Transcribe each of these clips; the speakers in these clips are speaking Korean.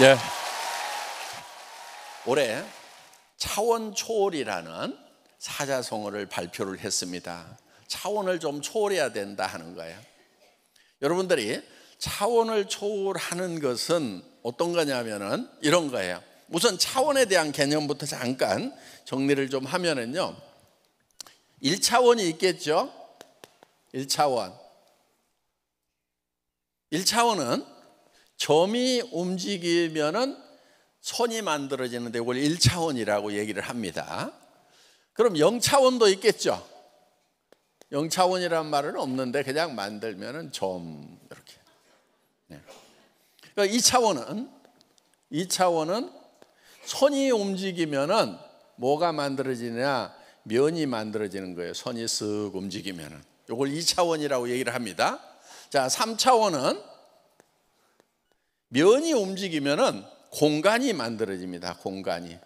예. 올해 차원 초월이라는 사자성어를 발표를 했습니다. 차원을 좀 초월해야 된다 하는 거예요. 여러분들이 차원을 초월하는 것은 어떤 거냐면은 이런 거예요. 우선 차원에 대한 개념부터 잠깐 정리를 좀 하면은요. 1차원이 있겠죠? 1차원. 1차원은 점이 움직이면은 선이 만들어지는데 이걸 1차원이라고 얘기를 합니다. 그럼 0차원도 있겠죠? 0차원이라는 말은 없는데 그냥 만들면은 점 이렇게. 네. 그러니까 2차원은 2차원은 선이 움직이면은 뭐가 만들어지냐? 면이 만들어지는 거예요. 손이쓱 움직이면은. 요걸 2차원이라고 얘기를 합니다. 자, 3차원은 면이 움직이면은 공간이 만들어집니다. 공간이.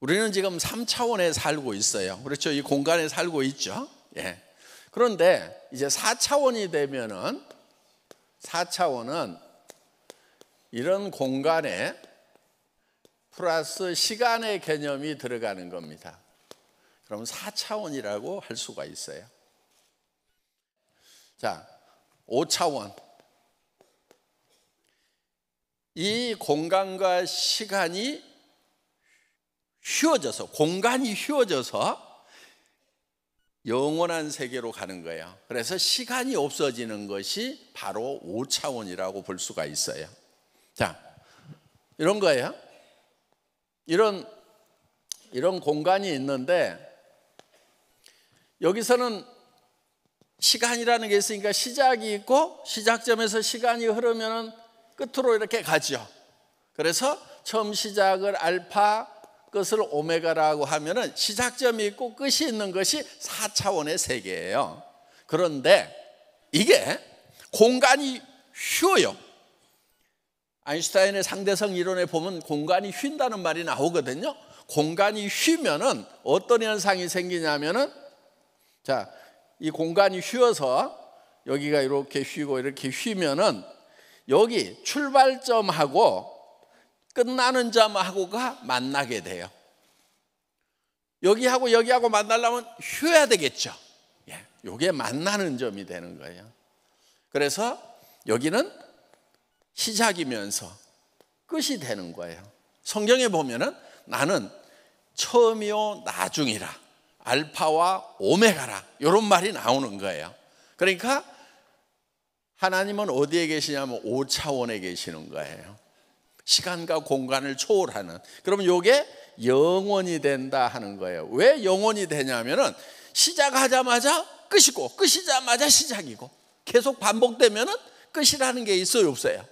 우리는 지금 3차원에 살고 있어요. 그렇죠? 이 공간에 살고 있죠. 예. 그런데 이제 4차원이 되면은 4차원은 이런 공간에 플러스 시간의 개념이 들어가는 겁니다. 그럼 4차원이라고 할 수가 있어요. 자, 5차원. 이 공간과 시간이 휘어져서, 공간이 휘어져서 영원한 세계로 가는 거예요. 그래서 시간이 없어지는 것이 바로 5차원이라고 볼 수가 있어요. 자, 이런 거예요. 이런, 이런 공간이 있는데 여기서는 시간이라는 게 있으니까 시작이 있고 시작점에서 시간이 흐르면 끝으로 이렇게 가죠. 그래서 처음 시작을 알파, 끝을 오메가라고 하면은 시작점이 있고 끝이 있는 것이 4차원의 세계예요. 그런데 이게 공간이 휘어요. 아인슈타인의 상대성 이론에 보면 공간이 휜다는 말이 나오거든요. 공간이 휘면은 어떤 현상이 생기냐면은 자, 이 공간이 휘어서 여기가 이렇게 휘고 이렇게 휘면은 여기 출발점하고 끝나는 점하고가 만나게 돼요. 여기하고 여기하고 만나려면 휘어야 되겠죠. 예, 요게 만나는 점이 되는 거예요. 그래서 여기는 시작이면서 끝이 되는 거예요. 성경에 보면은 나는 처음이요 나중이라. 알파와 오메가라 이런 말이 나오는 거예요. 그러니까 하나님은 어디에 계시냐면 5차원에 계시는 거예요. 시간과 공간을 초월하는. 그럼 이게 영원이 된다 하는 거예요. 왜 영원이 되냐면은 시작하자마자 끝이고 끝이자마자 시작이고 계속 반복되면은 끝이라는 게 있어요 없어요.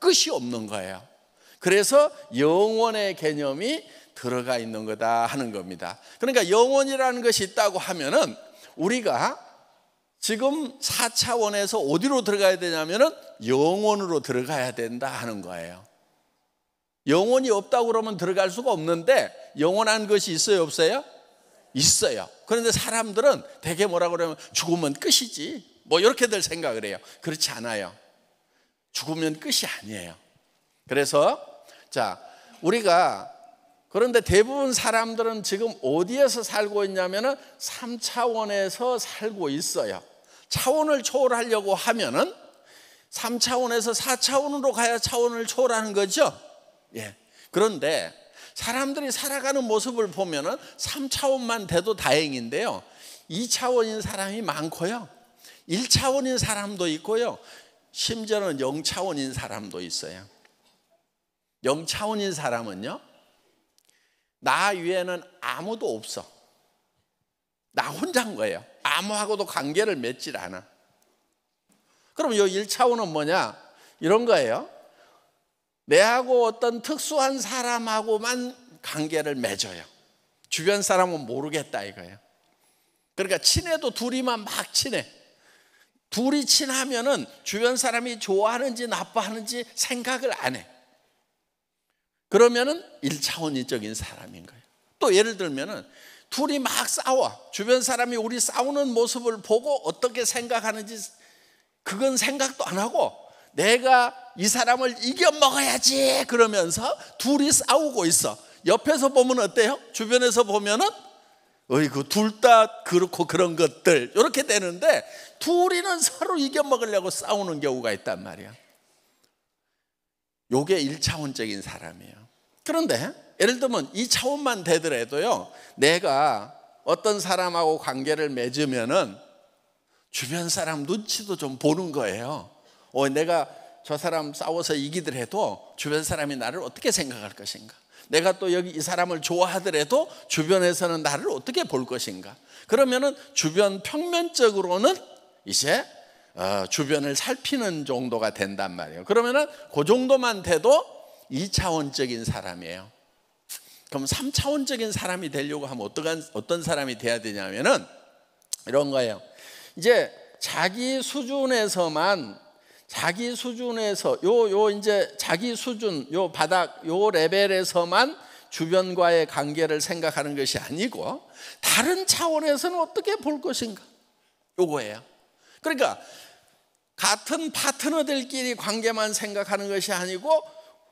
끝이 없는 거예요. 그래서 영원의 개념이 들어가 있는 거다 하는 겁니다. 그러니까 영혼이라는 것이 있다고 하면은 우리가 지금 4차원에서 어디로 들어가야 되냐면은 영혼으로 들어가야 된다 하는 거예요. 영혼이 없다고 그러면 들어갈 수가 없는데 영원한 것이 있어요, 없어요? 있어요. 그런데 사람들은 대개 뭐라 그러면 죽으면 끝이지. 뭐 이렇게들 생각을 해요. 그렇지 않아요. 죽으면 끝이 아니에요. 그래서 자, 우리가 그런데 대부분 사람들은 지금 어디에서 살고 있냐면은 3차원에서 살고 있어요. 차원을 초월하려고 하면은 3차원에서 4차원으로 가야 차원을 초월하는 거죠. 예. 그런데 사람들이 살아가는 모습을 보면은 3차원만 돼도 다행인데요. 2차원인 사람이 많고요. 1차원인 사람도 있고요. 심지어는 0차원인 사람도 있어요. 0차원인 사람은요. 나 위에는 아무도 없어. 나 혼자인 거예요. 아무하고도 관계를 맺질 않아. 그럼 이 1차원은 뭐냐? 이런 거예요. 내하고 어떤 특수한 사람하고만 관계를 맺어요. 주변 사람은 모르겠다 이거예요. 그러니까 친해도 둘이만 막 친해. 둘이 친하면은 주변 사람이 좋아하는지 나빠하는지 생각을 안 해. 그러면은 1차원적인 사람인 거예요. 또 예를 들면은 둘이 막 싸워. 주변 사람이 우리 싸우는 모습을 보고 어떻게 생각하는지 그건 생각도 안 하고 내가 이 사람을 이겨 먹어야지 그러면서 둘이 싸우고 있어. 옆에서 보면 어때요? 주변에서 보면은 어이구 그 둘 다 그렇고 그런 것들 이렇게 되는데 둘이는 서로 이겨 먹으려고 싸우는 경우가 있단 말이야. 요게 1차원적인 사람이에요. 그런데 예를 들면 이 차원만 되더라도요, 내가 어떤 사람하고 관계를 맺으면은 주변 사람 눈치도 좀 보는 거예요. 어, 내가 저 사람 싸워서 이기더라도 주변 사람이 나를 어떻게 생각할 것인가? 내가 또 여기 이 사람을 좋아하더라도 주변에서는 나를 어떻게 볼 것인가? 그러면은 주변 평면적으로는 이제 어, 주변을 살피는 정도가 된단 말이에요. 그러면은 그 정도만 돼도 2차원적인 사람이에요. 그럼 3차원적인 사람이 되려고 하면 어떠한, 어떤 사람이 돼야 되냐면은 이런 거예요. 이제 자기 수준에서만 자기 수준에서 요 요 이제 자기 수준 요 바닥 요 레벨에서만 주변과의 관계를 생각하는 것이 아니고 다른 차원에서는 어떻게 볼 것인가? 요거예요. 그러니까 같은 파트너들끼리 관계만 생각하는 것이 아니고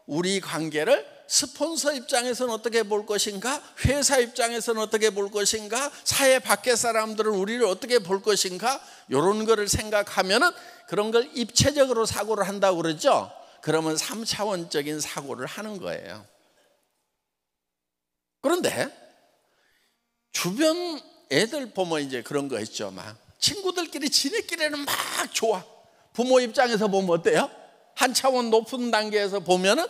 우리 관계를 스폰서 입장에서는 어떻게 볼 것인가? 회사 입장에서는 어떻게 볼 것인가? 사회 밖의 사람들은 우리를 어떻게 볼 것인가? 이런 거를 생각하면 그런 걸 입체적으로 사고를 한다고 그러죠. 그러면 3차원적인 사고를 하는 거예요. 그런데 주변 애들 보면 이제 그런 거 있죠. 막 친구들끼리 지네끼리는 막 좋아. 부모 입장에서 보면 어때요? 한 차원 높은 단계에서 보면은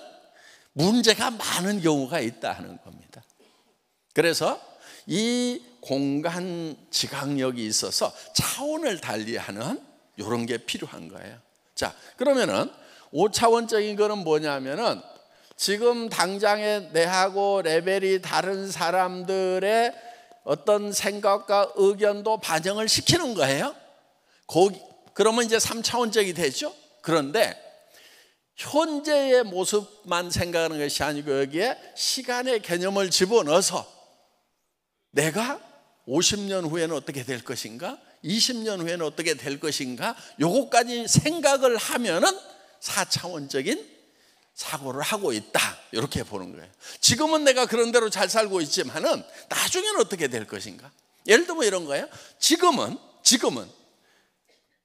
문제가 많은 경우가 있다 하는 겁니다. 그래서 이 공간 지각력이 있어서 차원을 달리하는 이런 게 필요한 거예요. 자, 그러면은 5차원적인 거는 뭐냐면은 지금 당장에 내하고 레벨이 다른 사람들의 어떤 생각과 의견도 반영을 시키는 거예요. 거기, 그러면 이제 3차원적이 되죠. 그런데 현재의 모습만 생각하는 것이 아니고 여기에 시간의 개념을 집어넣어서 내가 50년 후에는 어떻게 될 것인가? 20년 후에는 어떻게 될 것인가? 요것까지 생각을 하면은 4차원적인 사고를 하고 있다. 이렇게 보는 거예요. 지금은 내가 그런 대로 잘 살고 있지만은 나중에는 어떻게 될 것인가? 예를 들면 이런 거예요. 지금은 지금은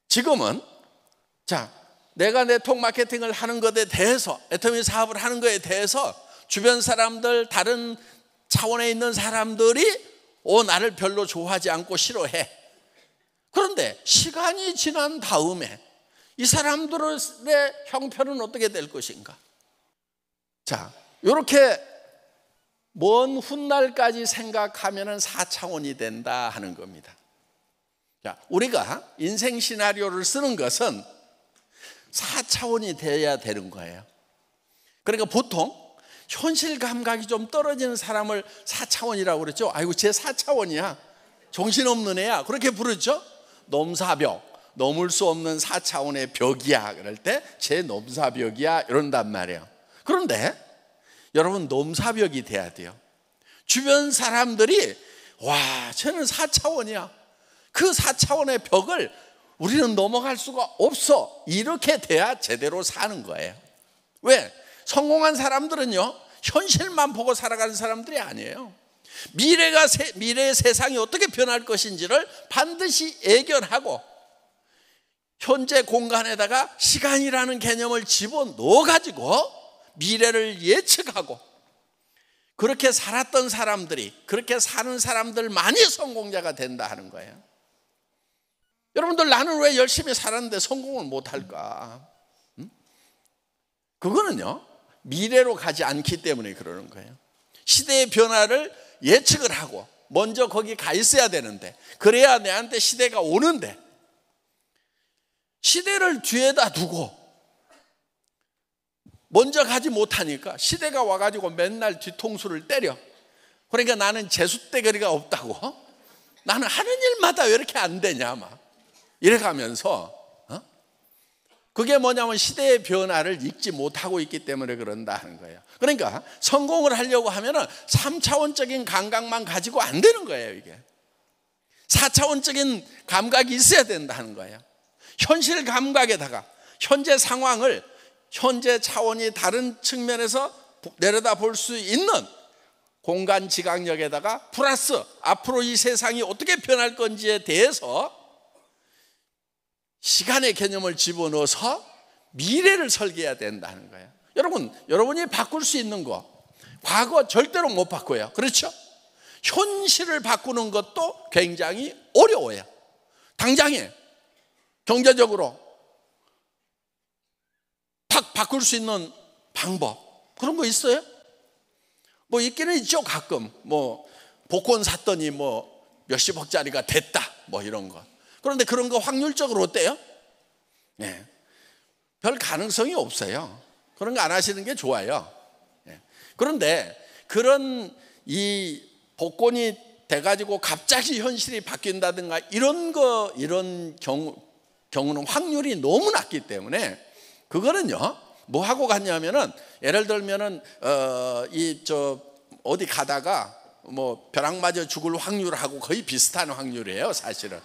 지금은 자, 내가 네트워크 마케팅을 하는 것에 대해서 애터미 사업을 하는 것에 대해서 주변 사람들 다른 차원에 있는 사람들이 오 나를 별로 좋아하지 않고 싫어해. 그런데 시간이 지난 다음에 이 사람들의 형편은 어떻게 될 것인가? 자, 이렇게 먼 훗날까지 생각하면은 사차원이 된다 하는 겁니다. 자, 우리가 인생 시나리오를 쓰는 것은 4차원이 돼야 되는 거예요. 그러니까 보통 현실 감각이 좀 떨어지는 사람을 4차원이라고 그랬죠. 아이고, 제 4차원이야. 정신없는 애야. 그렇게 부르죠. 넘사벽. 넘을 수 없는 4차원의 벽이야. 그럴 때 제 넘사벽이야. 이런단 말이에요. 그런데 여러분 넘사벽이 돼야 돼요. 주변 사람들이 와, 쟤는 4차원이야. 그 4차원의 벽을 우리는 넘어갈 수가 없어. 이렇게 돼야 제대로 사는 거예요. 왜? 성공한 사람들은요, 현실만 보고 살아가는 사람들이 아니에요. 미래가 세, 미래의 세상이 어떻게 변할 것인지를 반드시 예견하고 현재 공간에다가 시간이라는 개념을 집어넣어 가지고 미래를 예측하고 그렇게 살았던 사람들이 그렇게 사는 사람들만이 성공자가 된다 하는 거예요. 여러분들 나는 왜 열심히 살았는데 성공을 못할까? 그거는요 미래로 가지 않기 때문에 그러는 거예요. 시대의 변화를 예측을 하고 먼저 거기 가 있어야 되는데 그래야 내한테 시대가 오는데 시대를 뒤에다 두고 먼저 가지 못하니까 시대가 와가지고 맨날 뒤통수를 때려. 그러니까 나는 재수대거리가 없다고. 나는 하는 일마다 왜 이렇게 안 되냐 막. 이렇게하면서 어? 그게 뭐냐면 시대의 변화를 읽지 못하고 있기 때문에 그런다는 거예요. 그러니까 성공을 하려고 하면은 3차원적인 감각만 가지고 안 되는 거예요, 이게. 4차원적인 감각이 있어야 된다는 거예요. 현실 감각에다가 현재 상황을 현재 차원이 다른 측면에서 내려다 볼 수 있는 공간 지각력에다가 플러스 앞으로 이 세상이 어떻게 변할 건지에 대해서 시간의 개념을 집어넣어서 미래를 설계해야 된다는 거예요. 여러분, 여러분이 바꿀 수 있는 거, 과거 절대로 못 바꿔요. 그렇죠? 현실을 바꾸는 것도 굉장히 어려워요. 당장에 경제적으로 탁 바꿀 수 있는 방법 그런 거 있어요? 뭐 있기는 있죠 가끔 뭐 복권 샀더니 뭐 몇십억짜리가 됐다 뭐 이런 것 그런데 그런 거 확률적으로 어때요? 네. 별 가능성이 없어요. 그런 거 안 하시는 게 좋아요. 네. 그런데 그런 이 복권이 돼가지고 갑자기 현실이 바뀐다든가 이런 거, 이런 경우, 경우는 확률이 너무 낮기 때문에 그거는요, 뭐 하고 갔냐면은 예를 들면은, 어, 이, 저, 어디 가다가 뭐 벼락 맞아 죽을 확률하고 거의 비슷한 확률이에요, 사실은.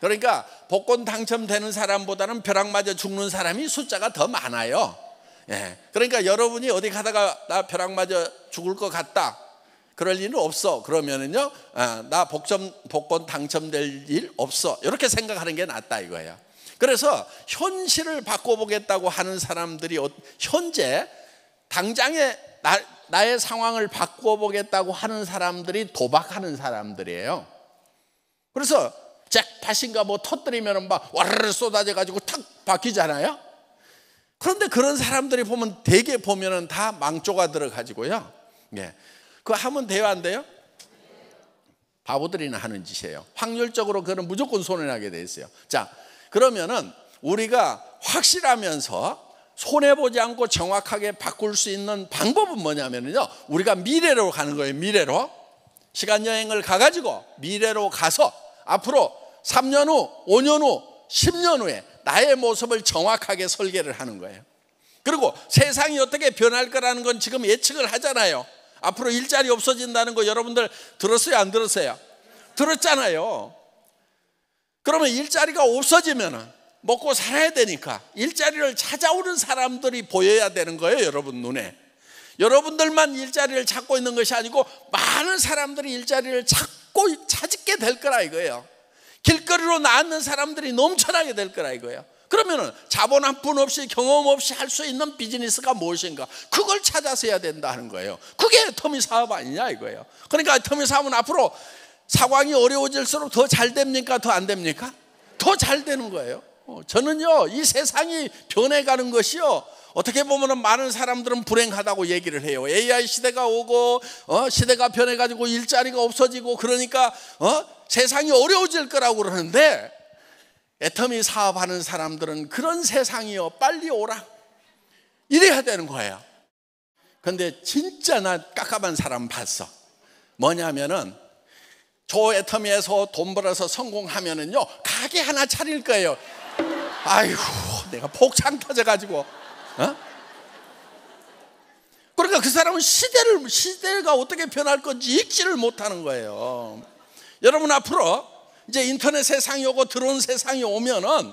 그러니까 복권 당첨되는 사람보다는 벼락 맞아 죽는 사람이 숫자가 더 많아요. 예. 그러니까 여러분이 어디 가다가 나 벼락 맞아 죽을 것 같다. 그럴 일은 없어. 그러면은요, 아, 나 복점, 복권 당첨될 일 없어. 이렇게 생각하는 게 낫다 이거예요. 그래서 현실을 바꿔보겠다고 하는 사람들이 어, 현재 당장의 나, 의 상황을 바꿔보겠다고 하는 사람들이 도박하는 사람들이에요. 그래서 잭팟인가 뭐 터뜨리면 막 와르르 쏟아져가지고 탁 바뀌잖아요. 그런데 그런 사람들이 보면 대개 보면은 다 망조가 들어가지고요. 예. 그거 하면 돼요, 안 돼요? 바보들이나 하는 짓이에요. 확률적으로 그는 무조건 손해나게 돼 있어요. 자, 그러면은 우리가 확실하면서 손해보지 않고 정확하게 바꿀 수 있는 방법은 뭐냐면요. 우리가 미래로 가는 거예요, 미래로. 시간여행을 가가지고 미래로 가서 앞으로 3년 후, 5년 후, 10년 후에 나의 모습을 정확하게 설계를 하는 거예요. 그리고 세상이 어떻게 변할 거라는 건 지금 예측을 하잖아요. 앞으로 일자리 없어진다는 거 여러분들 들었어요? 안 들었어요? 들었잖아요. 그러면 일자리가 없어지면 먹고 살아야 되니까 일자리를 찾아오는 사람들이 보여야 되는 거예요, 여러분 눈에. 여러분들만 일자리를 찾고 있는 것이 아니고 많은 사람들이 일자리를 찾고 찾게 될 거라 이거예요. 길거리로 나앉는 사람들이 넘쳐나게 될 거라 이거예요. 그러면은 자본 한 푼 없이 경험 없이 할 수 있는 비즈니스가 무엇인가? 그걸 찾아서 해야 된다 는 거예요. 그게 터미 사업 아니냐 이거예요. 그러니까 터미 사업은 앞으로 사광이 어려워질수록 더 잘 됩니까? 더 안 됩니까? 더 잘 되는 거예요. 어, 저는요, 이 세상이 변해가는 것이요. 어떻게 보면 많은 사람들은 불행하다고 얘기를 해요. AI 시대가 오고, 어? 시대가 변해가지고 일자리가 없어지고, 그러니까, 어? 세상이 어려워질 거라고 그러는데 애터미 사업하는 사람들은 그런 세상이요 빨리 오라 이래야 되는 거예요 근데 진짜 나 깝깝한 사람 봤어 뭐냐면은 조 애터미에서 돈 벌어서 성공하면은요 가게 하나 차릴 거예요 아이고 내가 폭창 터져가지고 어? 그러니까 그 사람은 시대를 시대가 어떻게 변할 건지 읽지를 못하는 거예요 여러분 앞으로 이제 인터넷 세상이 오고 드론 세상이 오면은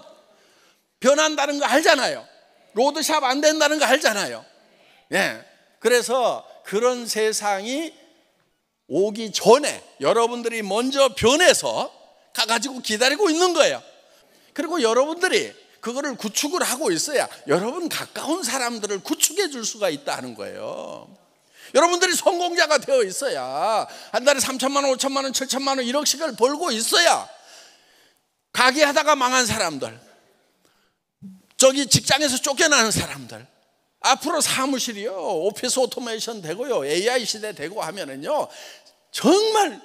변한다는 거 알잖아요. 로드샵 안 된다는 거 알잖아요. 예. 그래서 그런 세상이 오기 전에 여러분들이 먼저 변해서 가가지고 기다리고 있는 거예요. 그리고 여러분들이 그거를 구축을 하고 있어야 여러분 가까운 사람들을 구축해 줄 수가 있다 하는 거예요. 여러분들이 성공자가 되어 있어야 한 달에 3천만 원, 5천만 원, 7천만 원, 1억씩을 벌고 있어야 가게 하다가 망한 사람들, 저기 직장에서 쫓겨나는 사람들, 앞으로 사무실이요, 오피스 오토메이션 되고요, AI 시대 되고 하면은요, 정말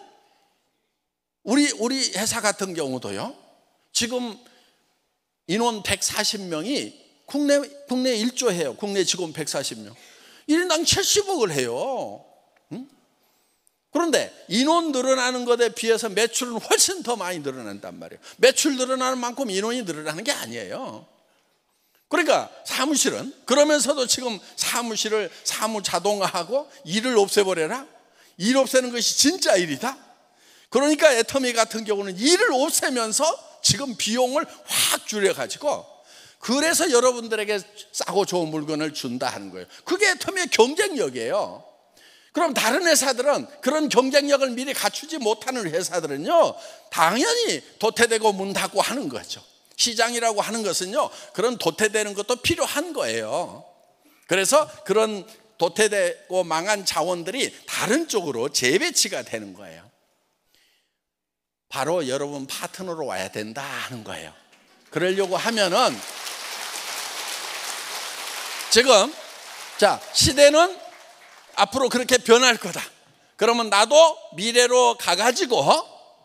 우리, 우리 회사 같은 경우도요, 지금 인원 140명이 국내, 국내 1조해요. 국내 직원 140명. 1인당 70억을 해요. 그런데 인원 늘어나는 것에 비해서 매출은 훨씬 더 많이 늘어난단 말이에요. 매출 늘어나는 만큼 인원이 늘어나는 게 아니에요. 그러니까 사무실은 그러면서도 지금 사무실을 사무 자동화하고 일을 없애버려라. 일 없애는 것이 진짜 일이다. 그러니까 애터미 같은 경우는 일을 없애면서 지금 비용을 확 줄여가지고 그래서 여러분들에게 싸고 좋은 물건을 준다 하는 거예요. 그게 텀의 경쟁력이에요. 그럼 다른 회사들은 그런 경쟁력을 미리 갖추지 못하는 회사들은요, 당연히 도태되고 문 닫고 하는 거죠. 시장이라고 하는 것은요, 그런 도태되는 것도 필요한 거예요. 그래서 그런 도태되고 망한 자원들이 다른 쪽으로 재배치가 되는 거예요. 바로 여러분 파트너로 와야 된다 하는 거예요. 그러려고 하면은 지금 자 시대는 앞으로 그렇게 변할 거다. 그러면 나도 미래로 가가지고 어?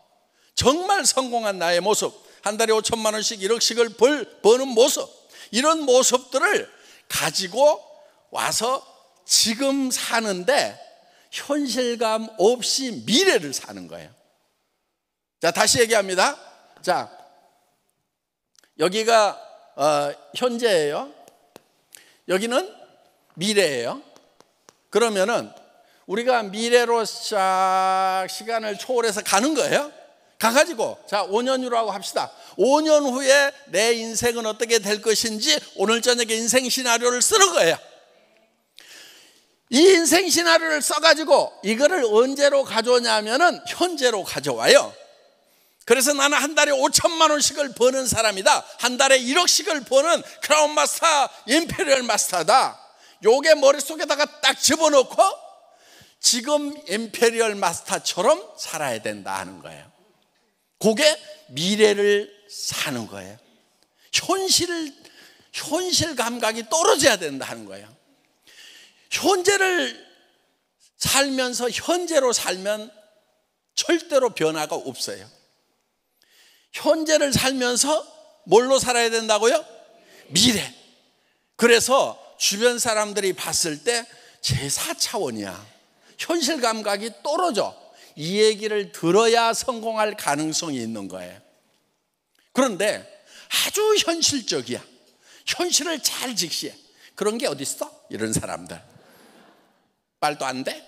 정말 성공한 나의 모습 한 달에 5천만 원씩 1억씩을 벌, 버는 모습 이런 모습들을 가지고 와서 지금 사는데 현실감 없이 미래를 사는 거예요. 자, 다시 얘기합니다. 자, 여기가 어, 현재예요. 여기는 미래예요. 그러면은 우리가 미래로 시 시간을 초월해서 가는 거예요. 가가지고 자 5년 후라고 합시다. 5년 후에 내 인생은 어떻게 될 것인지 오늘 저녁에 인생 시나리오를 쓰는 거예요. 이 인생 시나리오를 써가지고 이거를 언제로 가져오냐면은 현재로 가져와요. 그래서 나는 한 달에 5천만 원씩을 버는 사람이다. 한 달에 1억씩을 버는 크라운 마스터, 임페리얼 마스터다. 요게 머릿속에다가 딱 집어넣고 지금 임페리얼 마스터처럼 살아야 된다 하는 거예요. 그게 미래를 사는 거예요. 현실, 현실 감각이 떨어져야 된다 하는 거예요. 현재를 살면서 현재로 살면 절대로 변화가 없어요. 현재를 살면서 뭘로 살아야 된다고요? 미래. 그래서 주변 사람들이 봤을 때 제4차원이야. 현실 감각이 떨어져. 이 얘기를 들어야 성공할 가능성이 있는 거예요. 그런데 아주 현실적이야. 현실을 잘 직시해. 그런 게어딨어 이런 사람들. 말도 안 돼?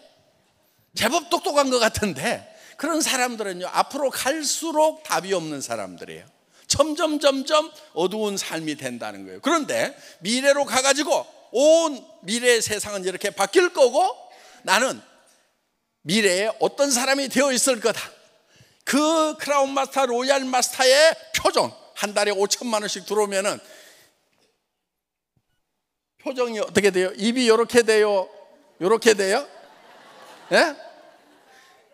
제법 똑똑한 것 같은데 그런 사람들은요, 앞으로 갈수록 답이 없는 사람들이에요. 점점, 점점 어두운 삶이 된다는 거예요. 그런데 미래로 가가지고 온 미래의 세상은 이렇게 바뀔 거고 나는 미래에 어떤 사람이 되어 있을 거다. 그 크라운 마스터, 로얄 마스터의 표정, 한 달에 5천만 원씩 들어오면은 표정이 어떻게 돼요? 입이 이렇게 돼요? 이렇게 돼요? 예?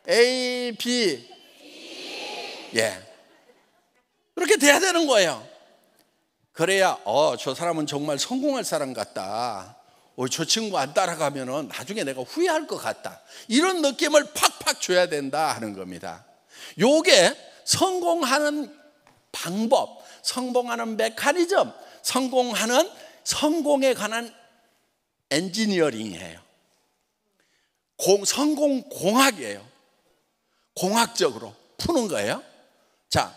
A, B. 예. 그렇게 돼야 되는 거예요. 그래야, 어, 저 사람은 정말 성공할 사람 같다. 어, 저 친구 안따라가면 나중에 내가 후회할 것 같다. 이런 느낌을 팍팍 줘야 된다 하는 겁니다. 요게 성공하는 방법, 성공하는 메커니즘, 성공하는 성공에 관한 엔지니어링이에요. 공, 성공 공학이에요. 공학적으로 푸는 거예요. 자,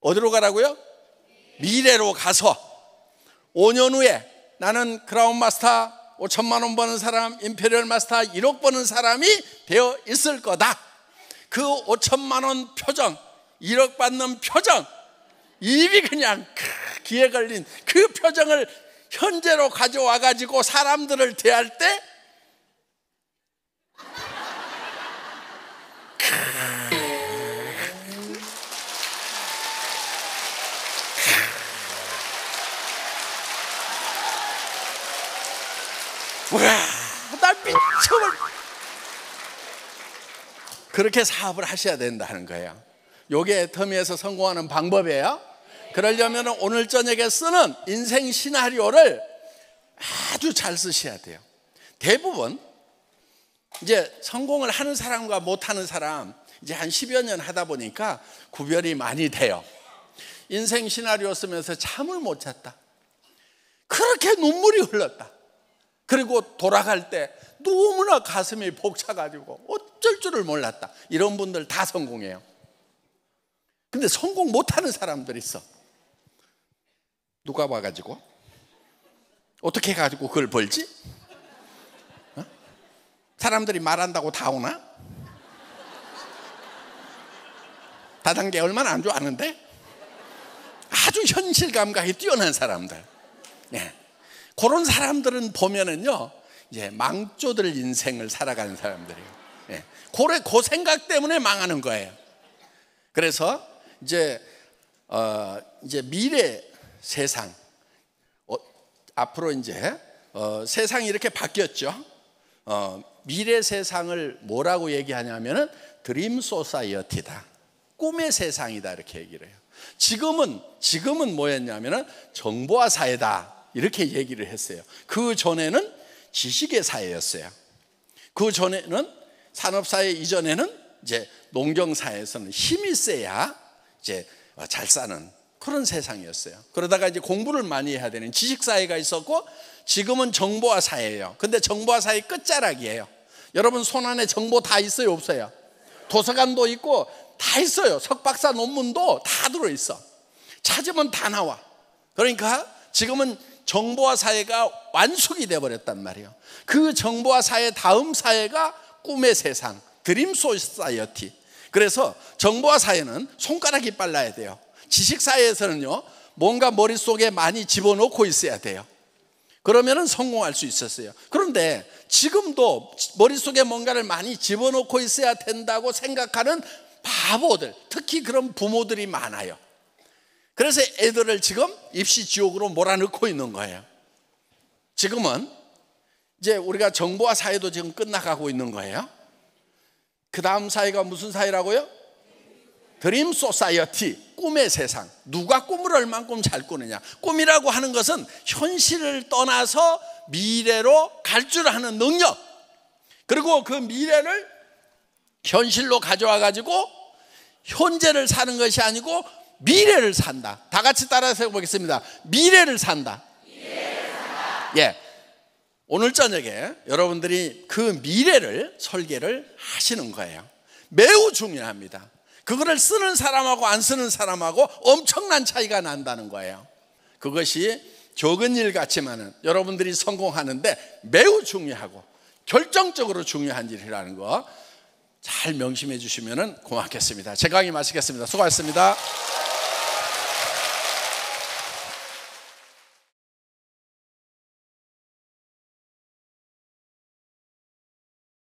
어디로 가라고요? 미래로 가서 5년 후에 나는 크라운 마스터 5천만 원 버는 사람, 임페리얼 마스터 1억 버는 사람이 되어 있을 거다. 그 5천만 원 표정, 1억 받는 표정, 입이 그냥 귀에 걸린 그 표정을 현재로 가져와 가지고 사람들을 대할 때 우와, 나 미쳐버려. 그렇게 사업을 하셔야 된다는 거예요. 요게 터미에서 성공하는 방법이에요. 그러려면 오늘 저녁에 쓰는 인생 시나리오를 아주 잘 쓰셔야 돼요. 대부분 이제 성공을 하는 사람과 못하는 사람 이제 한 10여 년 하다 보니까 구별이 많이 돼요. 인생 시나리오 쓰면서 잠을 못 잤다. 그렇게 눈물이 흘렀다. 그리고 돌아갈 때 너무나 가슴이 벅차가지고 어쩔 줄을 몰랐다. 이런 분들 다 성공해요. 근데 성공 못하는 사람들 있어. 누가 와가지고? 어떻게 해가지고 그걸 벌지? 어? 사람들이 말한다고 다 오나? 다단계 얼마나 안 좋아하는데? 아주 현실감각이 뛰어난 사람들. 네. 그런 사람들은 보면은요, 이제 망조들 인생을 살아가는 사람들이에요. 예. 고래, 그 생각 때문에 망하는 거예요. 그래서 이제, 어, 이제 미래 세상, 어, 앞으로 이제 어, 세상이 이렇게 바뀌었죠. 어, 미래 세상을 뭐라고 얘기하냐면은 드림 소사이어티다. 꿈의 세상이다. 이렇게 얘기를 해요. 지금은, 지금은 뭐였냐면은 정보화 사회다. 이렇게 얘기를 했어요. 그 전에는 지식의 사회였어요. 그 전에는 산업사회 이전에는 이제 농경사회에서는 힘이 세야 이제 잘 사는 그런 세상이었어요. 그러다가 이제 공부를 많이 해야 되는 지식사회가 있었고 지금은 정보화 사회예요. 근데 정보화 사회 끝자락이에요. 여러분 손안에 정보 다 있어요? 없어요? 도서관도 있고 다 있어요. 석박사 논문도 다 들어있어. 찾으면 다 나와. 그러니까 지금은 정보화 사회가 완숙이 되어버렸단 말이에요. 그 정보화 사회 다음 사회가 꿈의 세상, 드림 소사이어티. 그래서 정보화 사회는 손가락이 빨라야 돼요. 지식 사회에서는요, 뭔가 머릿속에 많이 집어넣고 있어야 돼요. 그러면은 성공할 수 있었어요. 그런데 지금도 머릿속에 뭔가를 많이 집어넣고 있어야 된다고 생각하는 바보들, 특히 그런 부모들이 많아요. 그래서 애들을 지금 입시 지옥으로 몰아넣고 있는 거예요. 지금은 이제 우리가 정보화 사회도 지금 끝나가고 있는 거예요. 그 다음 사회가 무슨 사회라고요? 드림 소사이어티, 꿈의 세상. 누가 꿈을 얼만큼 잘 꾸느냐. 꿈이라고 하는 것은 현실을 떠나서 미래로 갈줄 아는 능력. 그리고 그 미래를 현실로 가져와 가지고 현재를 사는 것이 아니고 미래를 산다. 다 같이 따라서 해보겠습니다. 미래를 산다. 미래를 산다. 예. 오늘 저녁에 여러분들이 그 미래를 설계를 하시는 거예요. 매우 중요합니다. 그거를 쓰는 사람하고 안 쓰는 사람하고 엄청난 차이가 난다는 거예요. 그것이 적은 일 같지만은 여러분들이 성공하는데 매우 중요하고 결정적으로 중요한 일이라는 거 잘 명심해 주시면 고맙겠습니다. 제 강의 마치겠습니다. 수고하셨습니다.